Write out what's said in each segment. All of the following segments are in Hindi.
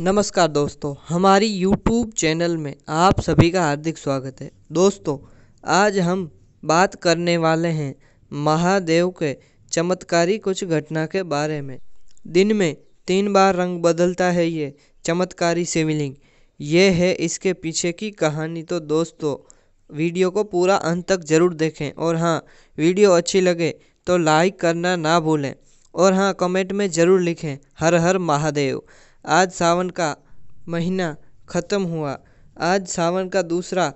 नमस्कार दोस्तों हमारी यूट्यूब चैनल में आप सभी का हार्दिक स्वागत है दोस्तों आज हम बात करने वाले हैं महादेव के चमत्कारी कुछ घटना के बारे में दिन में तीन बार रंग बदलता है ये चमत्कारी शिवलिंग ये है इसके पीछे की कहानी तो दोस्तों वीडियो को पूरा अंत तक ज़रूर देखें और हाँ वीडियो अच्छी लगे तो लाइक करना ना भूलें और हाँ कमेंट में ज़रूर लिखें हर हर महादेव आज सावन का महीना ख़त्म हुआ आज सावन का दूसरा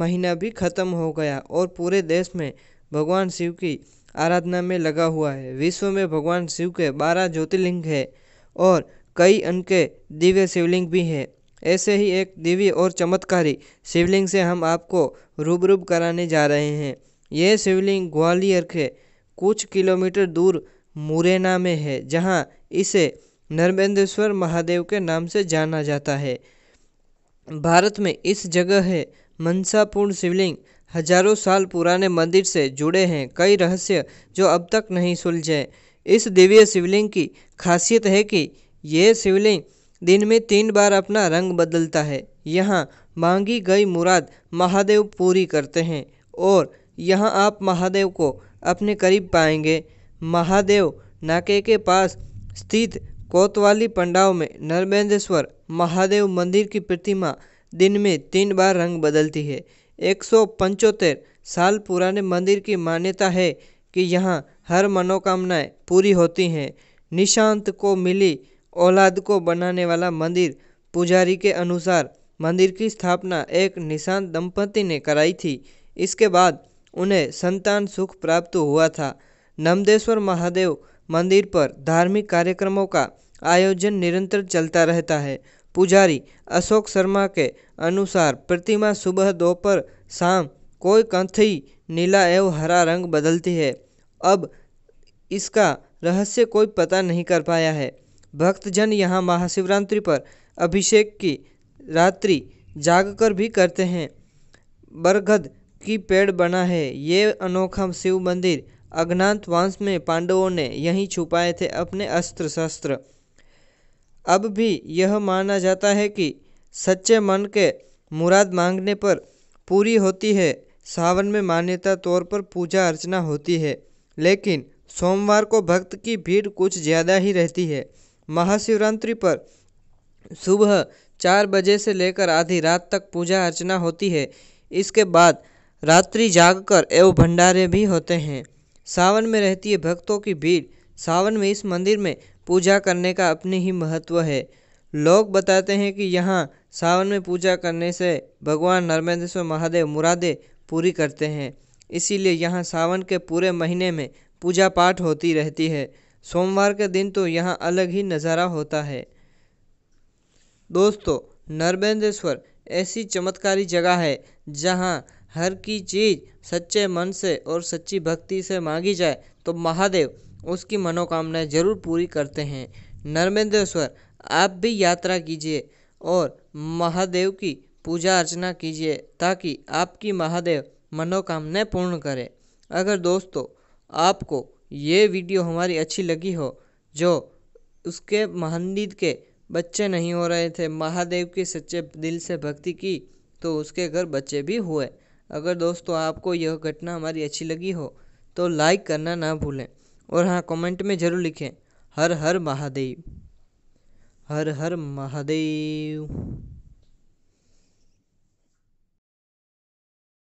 महीना भी ख़त्म हो गया और पूरे देश में भगवान शिव की आराधना में लगा हुआ है विश्व में भगवान शिव के बारह ज्योतिर्लिंग है और कई उनके दिव्य शिवलिंग भी हैं ऐसे ही एक दिव्य और चमत्कारी शिवलिंग से हम आपको रूबरूब कराने जा रहे हैं यह शिवलिंग ग्वालियर के कुछ किलोमीटर दूर मुरैना में है जहाँ इसे नर्मदेश्वर महादेव के नाम से जाना जाता है भारत में इस जगह है मनसापूर्ण शिवलिंग हजारों साल पुराने मंदिर से जुड़े हैं कई रहस्य जो अब तक नहीं सुलझे इस दिव्य शिवलिंग की खासियत है कि यह शिवलिंग दिन में तीन बार अपना रंग बदलता है यहाँ मांगी गई मुराद महादेव पूरी करते हैं और यहाँ आप महादेव को अपने करीब पाएंगे महादेव नाके के पास स्थित कोतवाली पंडाव में नर्मेंद्रेश्वर महादेव मंदिर की प्रतिमा दिन में तीन बार रंग बदलती है एक साल पुराने मंदिर की मान्यता है कि यहाँ हर मनोकामनाएं पूरी होती हैं निशांत को मिली औलाद को बनाने वाला मंदिर पुजारी के अनुसार मंदिर की स्थापना एक निशांत दंपति ने कराई थी इसके बाद उन्हें संतान सुख प्राप्त हुआ था नमदेश्वर महादेव मंदिर पर धार्मिक कार्यक्रमों का आयोजन निरंतर चलता रहता है पुजारी अशोक शर्मा के अनुसार प्रतिमा सुबह दोपहर शाम कोई कंथई नीला एवं हरा रंग बदलती है अब इसका रहस्य कोई पता नहीं कर पाया है भक्तजन यहाँ महाशिवरात्रि पर अभिषेक की रात्रि जागकर भी करते हैं बरगद की पेड़ बना है ये अनोखा शिव मंदिर अज्ञात वंश में पांडवों ने यहीं छुपाए थे अपने अस्त्र शस्त्र अब भी यह माना जाता है कि सच्चे मन के मुराद मांगने पर पूरी होती है सावन में मान्यता तौर पर पूजा अर्चना होती है लेकिन सोमवार को भक्त की भीड़ कुछ ज़्यादा ही रहती है महाशिवरात्रि पर सुबह चार बजे से लेकर आधी रात तक पूजा अर्चना होती है इसके बाद रात्रि जागकर एवं भंडारे भी होते हैं सावन में रहती है भक्तों की भीड़ सावन में इस मंदिर में पूजा करने का अपने ही महत्व है लोग बताते हैं कि यहाँ सावन में पूजा करने से भगवान नर्मदेश्वर महादेव मुरादे पूरी करते हैं इसीलिए यहाँ सावन के पूरे महीने में पूजा पाठ होती रहती है सोमवार के दिन तो यहाँ अलग ही नज़ारा होता है दोस्तों नर्मेंद्रेश्वर ऐसी चमत्कारी जगह है जहाँ हर की चीज़ सच्चे मन से और सच्ची भक्ति से मांगी जाए तो महादेव उसकी मनोकामनाएँ ज़रूर पूरी करते हैं नर्मदेश्वर आप भी यात्रा कीजिए और महादेव की पूजा अर्चना कीजिए ताकि आपकी महादेव मनोकामनाएं पूर्ण करें अगर दोस्तों आपको ये वीडियो हमारी अच्छी लगी हो जो उसके महानदीद के बच्चे नहीं हो रहे थे महादेव की सच्चे दिल से भक्ति की तो उसके घर बच्चे भी हुए अगर दोस्तों आपको यह घटना हमारी अच्छी लगी हो तो लाइक करना ना भूलें और हाँ कमेंट में ज़रूर लिखें हर हर महादेव हर हर महादेव